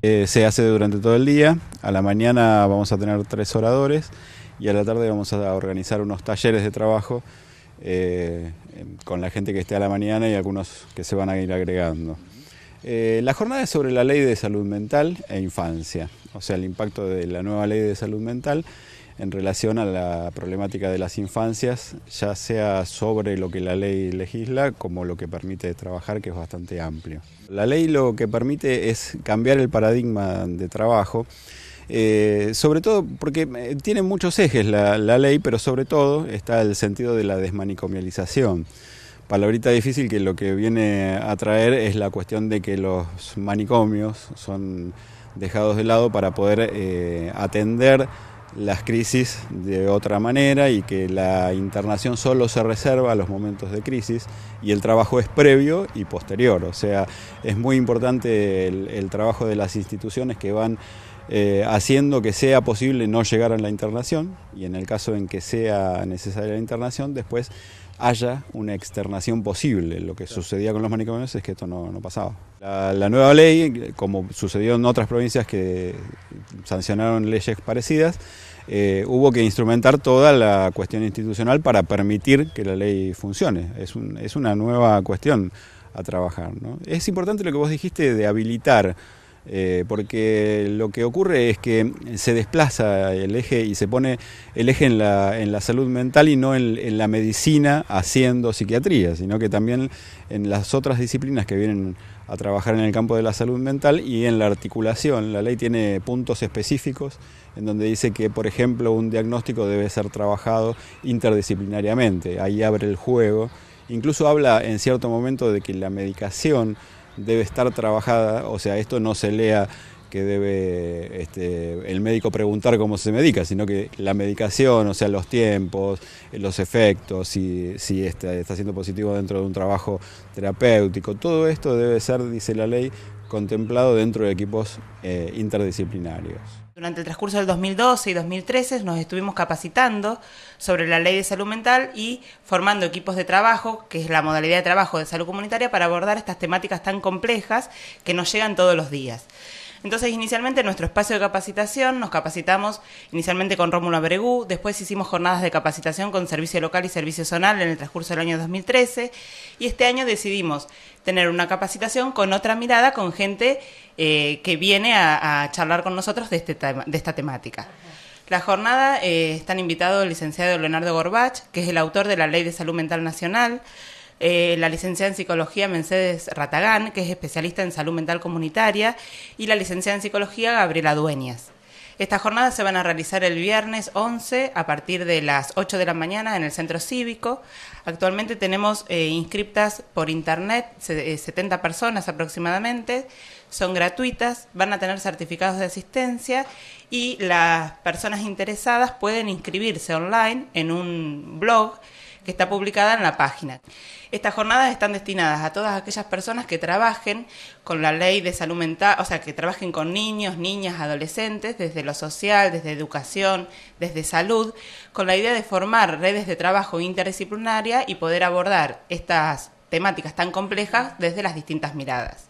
Eh, se hace durante todo el día. A la mañana vamos a tener tres oradores y a la tarde vamos a organizar unos talleres de trabajo eh, con la gente que esté a la mañana y algunos que se van a ir agregando. Eh, la jornada es sobre la ley de salud mental e infancia, o sea, el impacto de la nueva ley de salud mental en relación a la problemática de las infancias, ya sea sobre lo que la ley legisla como lo que permite trabajar, que es bastante amplio. La ley lo que permite es cambiar el paradigma de trabajo. Eh, sobre todo porque eh, tiene muchos ejes la, ley, pero sobre todo está el sentido de la desmanicomialización palabrita difícil que lo que viene a traer es la cuestión de que los manicomios son dejados de lado para poder eh, atender las crisis de otra manera y que la internación solo se reserva a los momentos de crisis y el trabajo es previo y posterior. O sea, es muy importante el, trabajo de las instituciones que van eh, haciendo que sea posible no llegar a la internación y en el caso en que sea necesaria la internación, después haya una externación posible. Lo que sucedía con los manicomios es que esto no, pasaba. la nueva ley, como sucedió en otras provincias que sancionaron leyes parecidas, eh, hubo que instrumentar toda la cuestión institucional para permitir que la ley funcione. Es, un, es una nueva cuestión a trabajar. ¿no? Es importante lo que vos dijiste de habilitar eh, porque lo que ocurre es que se desplaza el eje y se pone el eje en la, salud mental y no en, en, la medicina haciendo psiquiatría, sino que también en las otras disciplinas que vienen a trabajar en el campo de la salud mental y en la articulación. La ley tiene puntos específicos en donde dice que, por ejemplo, un diagnóstico debe ser trabajado interdisciplinariamente, ahí abre el juego. Incluso habla en cierto momento de que la medicación debe estar trabajada, o sea, esto no se lea que debe este, el médico preguntar cómo se medica, sino que la medicación, o sea, los tiempos, los efectos, si, está, siendo positivo dentro de un trabajo terapéutico, todo esto debe ser, dice la ley, contemplado dentro de equipos eh, interdisciplinarios. Durante el transcurso del 2012 y 2013 nos estuvimos capacitando sobre la ley de salud mental y formando equipos de trabajo, que es la modalidad de trabajo de salud comunitaria, para abordar estas temáticas tan complejas que nos llegan todos los días. Entonces, inicialmente nuestro espacio de capacitación nos capacitamos inicialmente con Rómulo Abregú, después hicimos jornadas de capacitación con servicio local y servicio zonal en el transcurso del año 2013 y este año decidimos tener una capacitación con otra mirada, con gente eh, que viene a, charlar con nosotros de, este esta temática. La jornada eh, están invitados el licenciado Leonardo Gorbach, que es el autor de la Ley de Salud Mental Nacional, eh, la licenciada en psicología Mercedes Ratagán, que es especialista en salud mental comunitaria, y la licenciada en psicología Gabriela Dueñas. Estas jornadas se van a realizar el viernes 11 a partir de las 8 de la mañana en el Centro Cívico. Actualmente tenemos eh, inscriptas por internet 70 eh, personas aproximadamente. Son gratuitas, van a tener certificados de asistencia y las personas interesadas pueden inscribirse online en un blog está publicada en la página. Estas jornadas están destinadas a todas aquellas personas que trabajen con la ley de salud mental, o sea, que trabajen con niños, niñas, adolescentes, desde lo social, desde educación, desde salud, con la idea de formar redes de trabajo interdisciplinaria y poder abordar estas temáticas tan complejas desde las distintas miradas.